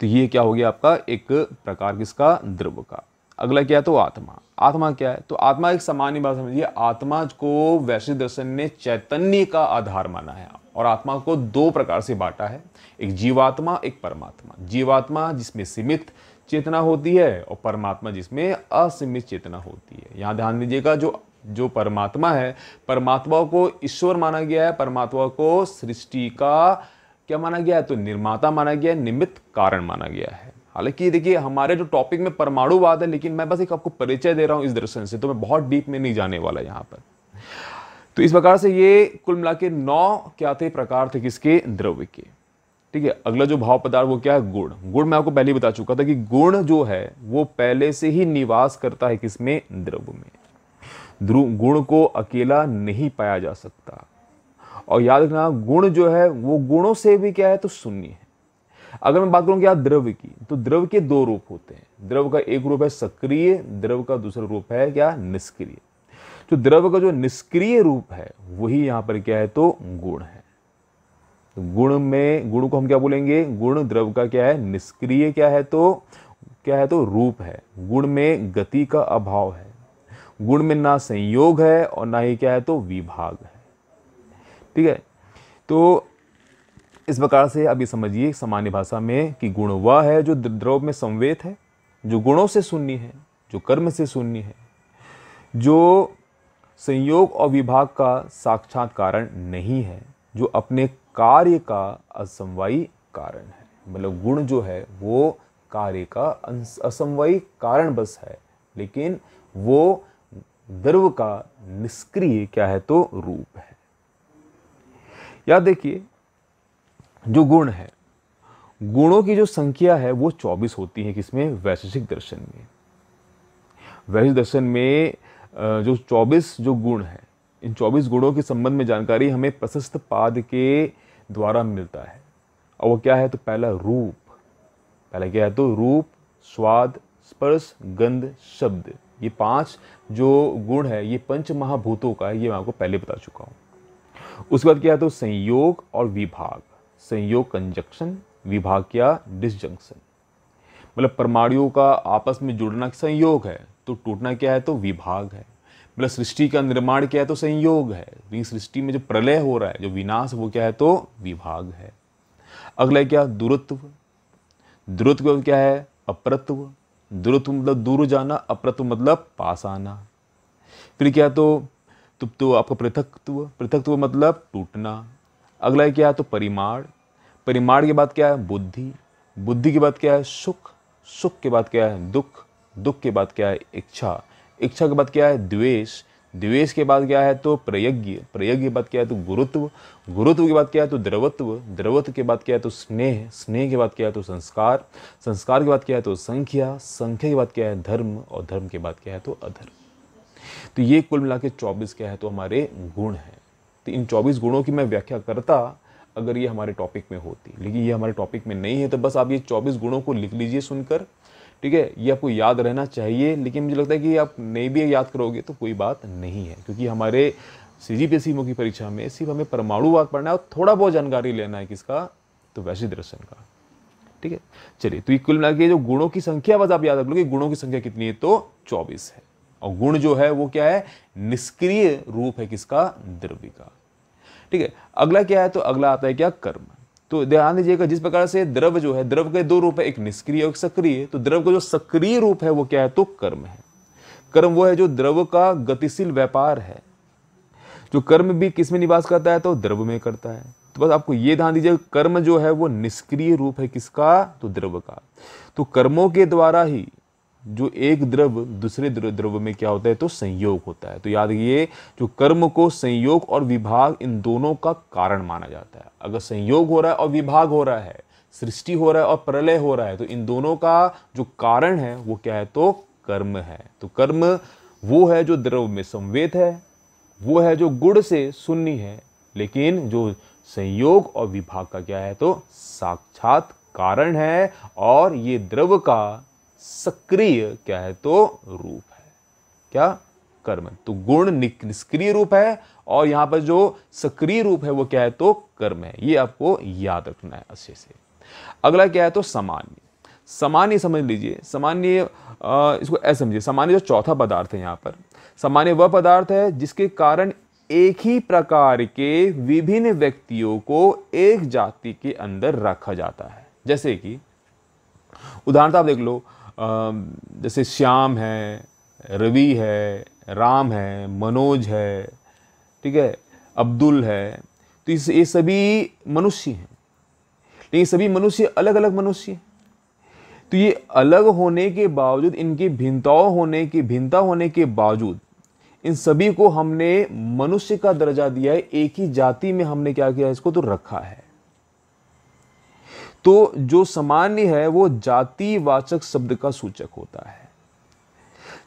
तो ये क्या हो गया आपका एक प्रकार किसका द्रव का अगला क्या है तो आत्मा आत्मा क्या है तो आत्मा एक सामान्य बात समझिए आत्मा को वैश्विक दर्शन ने चैतन्य का आधार माना है और आत्मा को दो प्रकार से बांटा है एक जीवात्मा एक परमात्मा जीवात्मा जिसमें सीमित चेतना होती है और परमात्मा जिसमें असीमित चेतना होती है यहाँ ध्यान दीजिएगा जो जो परमात्मा है परमात्मा को ईश्वर माना गया है परमात्मा को सृष्टि का क्या माना गया है तो निर्माता माना गया है निमित्त कारण माना गया है हालांकि देखिए हमारे जो टॉपिक में परमाणुवाद है लेकिन मैं बस एक आपको परिचय दे रहा हूँ इस दर्शन से तो मैं बहुत डीप में नहीं जाने वाला यहाँ पर तो इस प्रकार से ये कुल मिला के नौ क्या थे प्रकार थे किसके द्रव्य के ठीक है अगला जो भाव पदार्थ वो क्या है गुण गुण मैं आपको पहले ही बता चुका था कि गुण जो है वो पहले से ही निवास करता है किसमें द्रव्य में ध्रुव गुण को अकेला नहीं पाया जा सकता और याद रखना गुण जो है वो गुणों से भी क्या है तो शून्य है अगर मैं बात करूँ क्या द्रव्य की तो द्रव्य के दो रूप होते हैं द्रव्य का एक रूप है सक्रिय द्रव का दूसरा रूप है क्या निष्क्रिय तो द्रव्य का जो निष्क्रिय रूप है वही यहाँ पर क्या है तो गुण है तो गुण में गुण को हम क्या बोलेंगे गुण द्रव्य का क्या है निष्क्रिय क्या है तो क्या है तो रूप है गुण में गति का अभाव है गुण में ना संयोग है और ना ही क्या है तो विभाग है ठीक है तो इस प्रकार से अभी समझिए सामान्य भाषा में कि गुण वह है जो द्रव में संवेद है जो गुणों से शून्य है जो कर्म से शून्य है जो संयोग और विभाग का साक्षात कारण नहीं है जो अपने कार्य का असमवायी कारण है मतलब गुण जो है वो कार्य का असमवायी कारण बस है लेकिन वो द्रव का निष्क्रिय क्या है तो रूप है या देखिए जो गुण है गुणों की जो संख्या है वो 24 होती है किसमें वैशेषिक दर्शन में वैशेषिक दर्शन में जो 24 जो गुण है इन 24 गुणों के संबंध में जानकारी हमें प्रशस्त पाद के द्वारा मिलता है और वो क्या है तो पहला रूप पहला क्या है तो रूप स्वाद स्पर्श गंध शब्द ये पांच जो गुण है ये पंच महाभूतों का है ये मैं आपको पहले बता चुका हूँ उसके बाद क्या है तो संयोग और विभाग संयोग कंजक्शन विभाग क्या डिसजंक्शन मतलब परमाणुओं का आपस में जुड़ना संयोग है तो टूटना क्या है तो विभाग है मतलब सृष्टि का निर्माण क्या है तो संयोग है तो सृष्टि में जो प्रलय हो रहा है जो विनाश वो क्या है तो विभाग है अगला क्या दुरुत्व दुरुत्व क्या है अपरत्व दुरुत्व मतलब दूर जाना अपरत्व मतलब पास आना फिर क्या तो तो आपका पृथकत्व पृथकत्व मतलब टूटना अगला है क्या है तो परिमाण परिमाण के बाद क्या है बुद्धि बुद्धि के बाद क्या है सुख सुख के बाद क्या है दुख दुख के बाद क्या है इच्छा इच्छा के बाद क्या है द्वेष द्वेष के बाद क्या है तो प्रयज्ञ प्रयज्ञ के बाद क्या है तो गुरुत्व गुरुत्व के बाद क्या है तो द्रवत्व द्रवत्व के बाद क्या है तो स्नेह स्नेह के बाद क्या है तो संस्कार संस्कार के बाद क्या है तो संख्या संख्या के बाद क्या है धर्म और धर्म के बाद क्या है तो अधर्म तो ये कुल मिला के चौबीस क्या है तो हमारे गुण हैं तो इन चौबीस गुणों की मैं व्याख्या करता अगर ये हमारे टॉपिक में होती लेकिन ये हमारे टॉपिक में नहीं है तो बस आप ये चौबीस गुणों को लिख लीजिए सुनकर ठीक है ये आपको याद रहना चाहिए लेकिन मुझे लगता है कि आप नहीं भी याद करोगे तो कोई बात नहीं है क्योंकि हमारे सी जी पी की परीक्षा में सिर्फ हमें परमाणु वाक पढ़ना है और थोड़ा बहुत जानकारी लेना है किसका तो वैसे दर्शन का ठीक है चलिए तो ये कुल मिला के जो गुणों की संख्या बस आप याद रख लो गुणों की संख्या कितनी है तो चौबीस है और गुण जो है वो क्या है निष्क्रिय रूप है किसका द्रव्य का ठीक है अगला क्या है तो अगला आता है क्या कर्म तो ध्यान दीजिएगा जिस प्रकार से द्रव जो है द्रव के दो रूप है एक निष्क्रिय और एक सक्रिय तो द्रव का जो सक्रिय रूप है वो क्या है तो कर्म है कर्म वो है जो द्रव का गतिशील व्यापार है जो कर्म भी किस में निवास करता है तो द्रव में करता है तो बस आपको ये ध्यान दीजिए कर्म जो है वो निष्क्रिय रूप है किसका तो द्रव का तो कर्मों के द्वारा ही जो एक द्रव्य दूसरे द्रव्य में क्या होता है तो संयोग होता है तो याद रखिए जो कर्म को संयोग और विभाग इन दोनों का कारण माना जाता है अगर संयोग हो रहा है और विभाग हो रहा है सृष्टि हो रहा है और प्रलय हो रहा है तो इन दोनों का जो कारण है वो क्या है तो कर्म है तो कर्म वो है जो द्रव में संवेद है वो है जो गुण से सुन्नी है लेकिन जो संयोग और विभाग का क्या है तो साक्षात कारण है और ये द्रव का सक्रिय क्या है तो रूप है क्या कर्म तो गुण निष्क्रिय रूप है और यहां पर जो सक्रिय रूप है वो क्या है तो कर्म है ये आपको याद रखना है अच्छे से अगला क्या है तो सामान्य सामान्य समझ लीजिए सामान्य इसको ऐसे समझिए सामान्य जो चौथा पदार्थ है यहां पर सामान्य वह पदार्थ है जिसके कारण एक ही प्रकार के विभिन्न व्यक्तियों को एक जाति के अंदर रखा जाता है जैसे कि उदाहरण आप देख लो जैसे श्याम है रवि है राम है मनोज है ठीक है अब्दुल है तो इस ये सभी मनुष्य हैं लेकिन ये सभी मनुष्य अलग अलग मनुष्य हैं तो ये अलग होने के बावजूद इनकी भिन्नताओं होने की भिन्नता होने के बावजूद इन सभी को हमने मनुष्य का दर्जा दिया है एक ही जाति में हमने क्या किया इसको तो रखा है तो जो सामान्य है वो जातिवाचक शब्द का सूचक होता है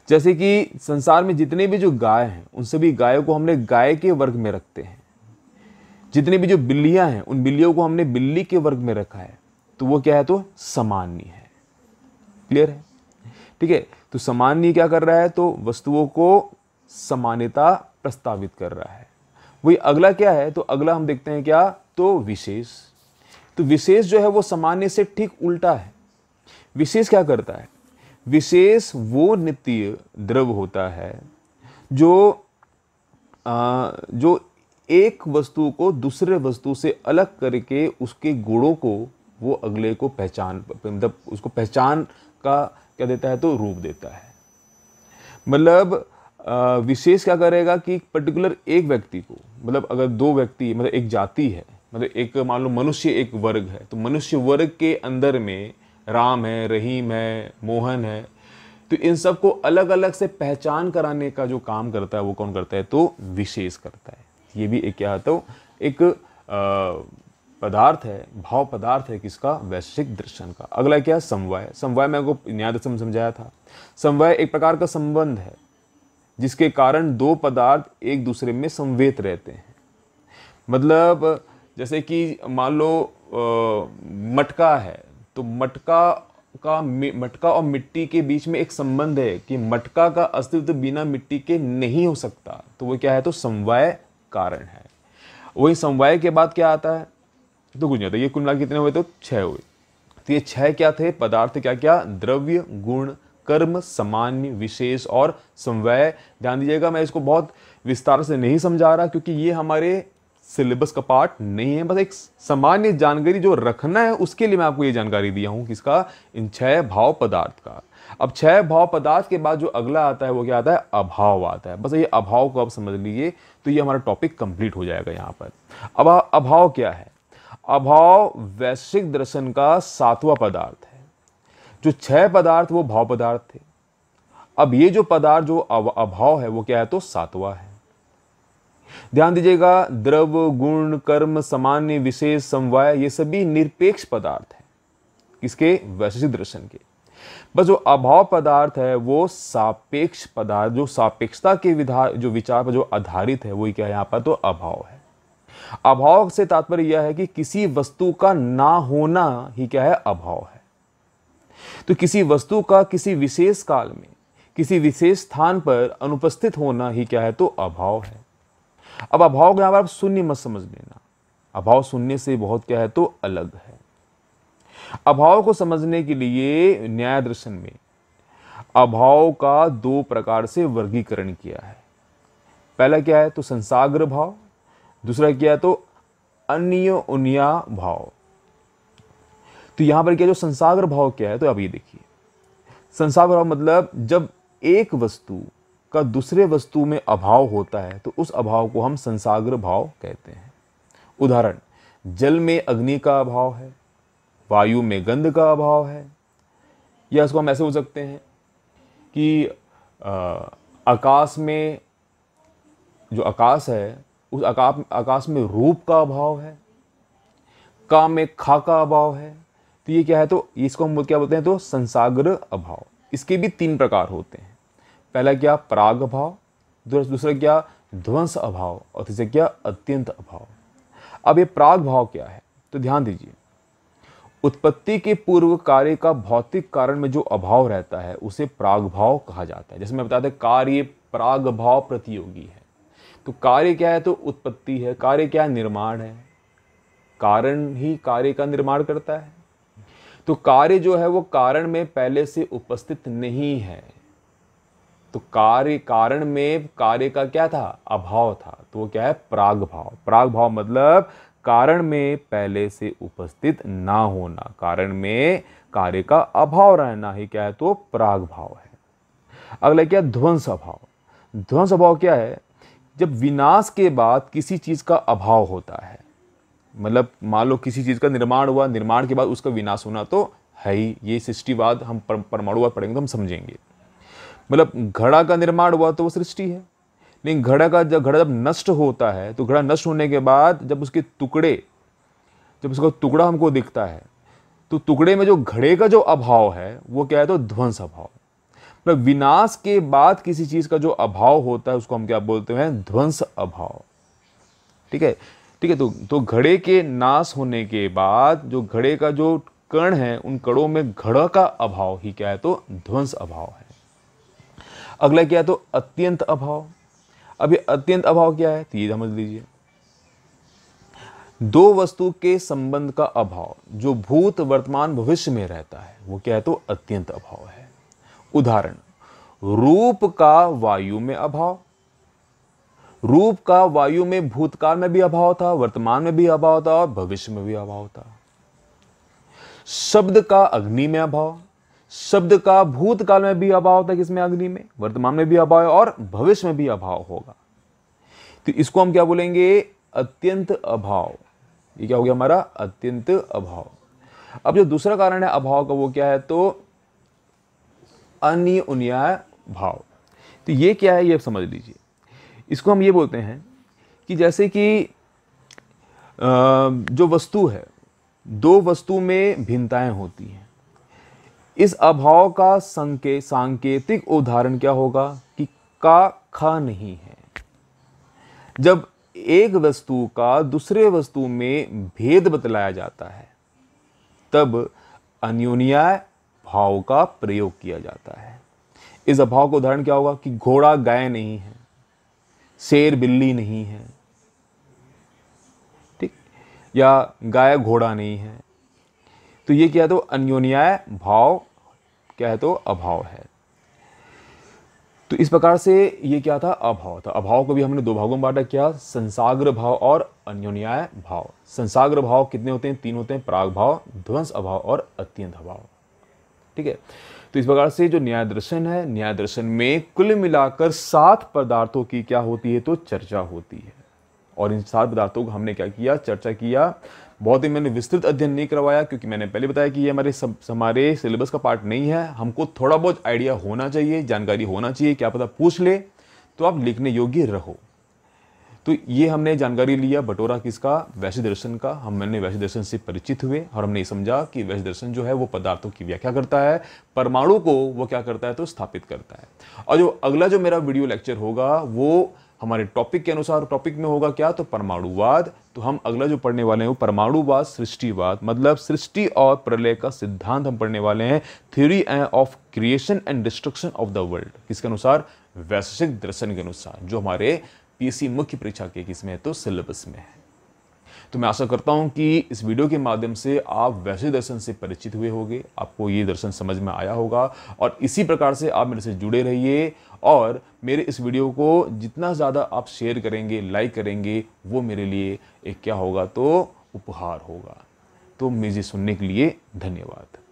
जैसे कि संसार में जितने भी जो गाय हैं उन सभी गायों को हमने गाय के वर्ग में रखते हैं जितने भी जो बिल्लियां हैं उन बिल्लियों को हमने बिल्ली के वर्ग में रखा है तो वो क्या है तो सामान्य है क्लियर है ठीक है तो सामान्य क्या कर रहा है तो वस्तुओं को समानता प्रस्तावित कर रहा है वही अगला क्या है तो अगला हम देखते हैं क्या तो विशेष तो विशेष जो है वो सामान्य से ठीक उल्टा है विशेष क्या करता है विशेष वो नित्य द्रव होता है जो आ, जो एक वस्तु को दूसरे वस्तु से अलग करके उसके गुणों को वो अगले को पहचान मतलब उसको पहचान का क्या देता है तो रूप देता है मतलब विशेष क्या करेगा कि पर्टिकुलर एक व्यक्ति को मतलब अगर दो व्यक्ति मतलब एक जाति है मतलब एक मान लो मनुष्य एक वर्ग है तो मनुष्य वर्ग के अंदर में राम है रहीम है मोहन है तो इन सबको अलग अलग से पहचान कराने का जो काम करता है वो कौन करता है तो विशेष करता है ये भी एक क्या तो एक पदार्थ है भाव पदार्थ है किसका वैश्विक दर्शन का अगला क्या समवाय समवाय मैं आपको न्याय दर्शन समझाया था समवाय एक प्रकार का संबंध है जिसके कारण दो पदार्थ एक दूसरे में संवेत रहते हैं मतलब जैसे कि मान लो मटका है तो मटका का मटका और मिट्टी के बीच में एक संबंध है कि मटका का अस्तित्व बिना मिट्टी के नहीं हो सकता तो वो क्या है तो समवाय कारण है वही समवाय के बाद क्या आता है तो कुछ नहीं ये कुल मिला कितने हुए तो छः हुए तो ये छः क्या थे पदार्थ क्या क्या द्रव्य गुण कर्म सामान्य विशेष और समवाय ध्यान दीजिएगा मैं इसको बहुत विस्तार से नहीं समझा रहा क्योंकि ये हमारे सिलेबस का पार्ट नहीं है बस एक सामान्य जानकारी जो रखना है उसके लिए मैं आपको ये जानकारी दिया हूँ किसका इन छह भाव पदार्थ का अब छह भाव पदार्थ के बाद जो अगला आता है वो क्या आता है अभाव आता है बस ये अभाव को आप समझ लीजिए तो ये हमारा टॉपिक कंप्लीट हो जाएगा यहाँ पर अब अभाव क्या है अभाव वैश्विक दर्शन का सातवां पदार्थ है जो छह पदार्थ वो भाव पदार्थ थे अब ये जो पदार्थ जो अभाव है वो क्या है तो सातवां है ध्यान दीजिएगा द्रव गुण कर्म सामान्य विशेष समवाय ये सभी निरपेक्ष पदार्थ हैं किसके वैश्विक दर्शन के बस जो अभाव पदार्थ है वो सापेक्ष पदार्थ जो सापेक्षता के विधा जो विचार पर जो आधारित है वही क्या है यहाँ पर तो अभाव है अभाव से तात्पर्य यह है कि किसी वस्तु का ना होना ही क्या है अभाव है तो किसी वस्तु का किसी विशेष काल में किसी विशेष स्थान पर अनुपस्थित होना ही क्या है तो अभाव है अब अभाव यहाँ पर आप शून्य मत समझ लेना अभाव शून्य से बहुत क्या है तो अलग है अभाव को समझने के लिए न्याय दर्शन में अभाव का दो प्रकार से वर्गीकरण किया है पहला क्या है तो संसाग्र भाव दूसरा क्या है तो अन्य उन्या भाव तो यहां पर क्या जो संसाग्र भाव क्या है तो अब ये देखिए संसाग्र भाव मतलब जब एक वस्तु का दूसरे वस्तु में अभाव होता है तो उस अभाव को हम संसाग्र भाव कहते हैं उदाहरण जल में अग्नि का अभाव है वायु में गंध का अभाव है या इसको हम ऐसे हो सकते हैं कि आकाश में जो आकाश है उस आकाश आकाश में रूप का अभाव है का में खा का अभाव है तो ये क्या है तो इसको हम क्या बोलते हैं तो संसाग्र अभाव इसके भी तीन प्रकार होते हैं पहला क्या प्राग अभाव दूसरा क्या ध्वंस अभाव और तीसरा क्या अत्यंत अभाव अब ये प्राग भाव क्या है तो ध्यान दीजिए उत्पत्ति के पूर्व कार्य का भौतिक कारण में जो अभाव रहता है उसे प्राग भाव कहा जाता है जैसे मैं बताते कार्य प्राग भाव प्रतियोगी है तो कार्य क्या है तो उत्पत्ति है कार्य क्या है निर्माण है कारण ही कार्य का निर्माण करता है तो कार्य जो है वो कारण में पहले से उपस्थित नहीं है तो कार्य कारण में कार्य का क्या था अभाव था तो वो क्या है प्राग भाव प्राग भाव मतलब कारण में पहले से उपस्थित ना होना कारण में कार्य का अभाव रहना ही क्या है तो प्राग भाव है अगला क्या ध्वंस अभाव ध्वंस अभाव क्या है जब विनाश के बाद किसी चीज़ का अभाव होता है मतलब मान लो किसी चीज़ का निर्माण हुआ निर्माण के बाद उसका विनाश होना तो है ही ये सृष्टिवाद हम परमाणुवाद पढ़ेंगे तो हम समझेंगे मतलब घड़ा का निर्माण हुआ तो वो सृष्टि है लेकिन घड़ा का जब घड़ा जब नष्ट होता है तो घड़ा नष्ट होने के बाद जब उसके टुकड़े जब उसका टुकड़ा हमको दिखता है तो टुकड़े में जो घड़े का जो अभाव है वो क्या है तो ध्वंस अभाव मतलब विनाश के बाद किसी चीज़ का जो अभाव होता है उसको हम क्या बोलते हैं ध्वंस अभाव ठीक है ठीक है तो तो घड़े के नाश होने के बाद जो घड़े का जो कण है उन कणों में घड़ा का अभाव ही क्या है तो ध्वंस अभाव है अगला क्या है तो अत्यंत अभाव अब ये अत्यंत अभाव क्या है तो ये समझ लीजिए दो वस्तु के संबंध का अभाव जो भूत वर्तमान भविष्य में रहता है वो क्या है तो अत्यंत अभाव है उदाहरण रूप का वायु में अभाव रूप का वायु में भूतकाल में भी अभाव था वर्तमान में भी अभाव था और भविष्य में भी अभाव था शब्द का अग्नि में अभाव शब्द का भूतकाल में भी अभाव था किसमें अग्नि में वर्तमान में भी अभाव है और भविष्य में भी अभाव होगा तो इसको हम क्या बोलेंगे अत्यंत अभाव ये क्या हो गया हमारा अत्यंत अभाव अब जो दूसरा कारण है अभाव का वो क्या है तो अन्य भाव तो ये क्या है ये समझ लीजिए इसको हम ये बोलते हैं कि जैसे कि जो वस्तु है दो वस्तु में भिन्नताएं होती हैं इस अभाव का संकेत सांकेतिक उदाहरण क्या होगा कि का खा नहीं है जब एक वस्तु का दूसरे वस्तु में भेद बतलाया जाता है तब अन्योनिया भाव का प्रयोग किया जाता है इस अभाव का उदाहरण क्या होगा कि घोड़ा गाय नहीं है शेर बिल्ली नहीं है ठीक या गाय घोड़ा नहीं है तो ये क्या है तो अन्योन्याय भाव क्या है तो अभाव है तो इस प्रकार से ये क्या था अभाव था अभाव को भी हमने दो भागों में बांटा क्या संसाग्र भाव और अन्योन्याय भाव संसाग्र भाव कितने होते हैं तीन होते हैं प्राग भाव ध्वंस अभाव और अत्यंत अभाव ठीक है तो इस प्रकार से जो न्याय दर्शन है न्याय दर्शन में कुल मिलाकर सात पदार्थों की क्या होती है तो चर्चा होती है और इन सात पदार्थों को हमने क्या किया चर्चा किया बहुत ही मैंने विस्तृत अध्ययन नहीं करवाया क्योंकि मैंने पहले बताया कि ये हमारे सब हमारे सिलेबस का पार्ट नहीं है हमको थोड़ा बहुत आइडिया होना चाहिए जानकारी होना चाहिए क्या पता पूछ ले तो आप लिखने योग्य रहो तो ये हमने जानकारी लिया बटोरा किसका वैश्य दर्शन का हम मैंने वैश्य दर्शन से परिचित हुए और हमने समझा कि वैश्य दर्शन जो है वो पदार्थों की व्याख्या करता है परमाणु को वो क्या करता है तो स्थापित करता है और जो अगला जो मेरा वीडियो लेक्चर होगा वो हमारे टॉपिक के अनुसार टॉपिक में होगा क्या तो परमाणुवाद तो हम अगला जो पढ़ने वाले हैं वो परमाणुवाद सृष्टिवाद मतलब सृष्टि और प्रलय का सिद्धांत हम पढ़ने वाले हैं theory of creation and destruction of the world किसके अनुसार वैश्विक दर्शन के अनुसार जो हमारे पीसी मुख्य परीक्षा के किसमें है तो सिलेबस में है तो मैं आशा करता हूँ कि इस वीडियो के माध्यम से आप वैसे दर्शन से परिचित हुए होंगे आपको ये दर्शन समझ में आया होगा और इसी प्रकार से आप मेरे से जुड़े रहिए और मेरे इस वीडियो को जितना ज़्यादा आप शेयर करेंगे लाइक करेंगे वो मेरे लिए एक क्या होगा तो उपहार होगा तो मुझे सुनने के लिए धन्यवाद